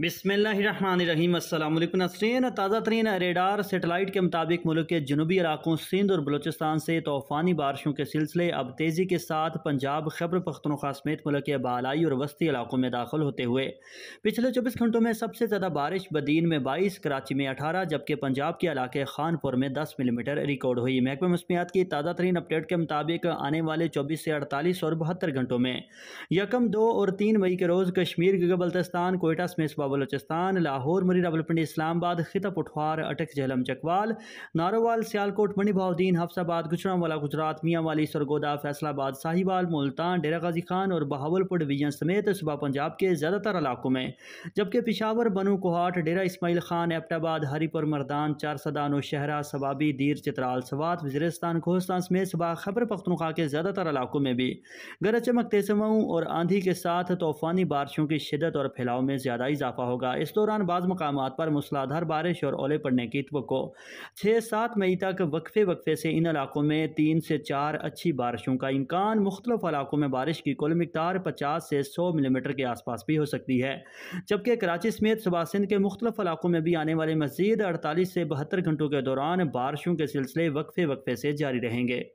बिसमीम अल्लाम नासरीन ताज़ा तरीन रेडार सेटेलाइट के मुताबिक मुल्क के जनूबी इलाकों सिंध और बलूचिस्तान से तूफ़ानी बारिशों के सिलसिले अब तेज़ी के साथ पंजाब खैबर पख्तनख्वा समेत मुल्क के बालाई और वस्ती इलाकों में दाखिल होते हुए पिछले चौबीस घंटों में सबसे ज़्यादा बारिश बदीन में बाईस कराची में अठारह जबकि पंजाब के इलाके खानपुर में दस मिलीमीटर रिकॉर्ड हुई महकमे मसमियात की ताज़ा तरीन अपडेट के मुताबिक आने वाले चौबीस से अड़तालीस और बहत्तर घंटों में यकम दो और तीन मई के रोज़ कश्मीर के गबलतस्तान कोयटा समेत कस्बा बलोचिस्तान लाहौर मरी रावलपिंडी इस्लामाबाद खिता पुठवार अटक जहलम चकवाल नारोवाल सियालकोट मणिभाउद्दीन हफ्साबाद गुजरावाला गुजरात मियांवाली सरगोदा फैसलाबाद साहिबाल मुल्तान डेरा गाजी खान और बहावलपुर डिवीजन समेत सुबह पंजाब के ज़्यादातर इलाकों में जबकि पिशावर बनू कोहाट डेरा इसमाइल खान एपटाबाद हरीपुर मरदान चारसदा शहरा सबाबी दीर चित्राल सवात वजरस्तान खोस्तान समेत सुबह खबर पख्तनखा के ज़्यादातर इलाकों में भी गरज चमक तेजमाऊँ और आंधी के साथ तूफ़ानी बारिशों की शिदत और फैलाव में ज़्यादा इजाफा इजाफा होगा इस दौरान बाज़ मकाम पर मूसलाधार बारिश और ओले पड़ने की तो छः सात मई तक वक्फे वक्फे से इन इलाकों में तीन से चार अच्छी बारिशों का इम्कान मुख्तलिफ इलाकों में बारिश की कुल मकदार पचास से सौ मिलीमीटर के आसपास भी हो सकती है जबकि कराची समेत सुबह सिंध के मुख्तलिफ इलाकों में भी आने वाले मजीद अड़तालीस से बहत्तर घंटों के दौरान बारिशों के सिलसिले वक्फे वक्फे से जारी रहेंगे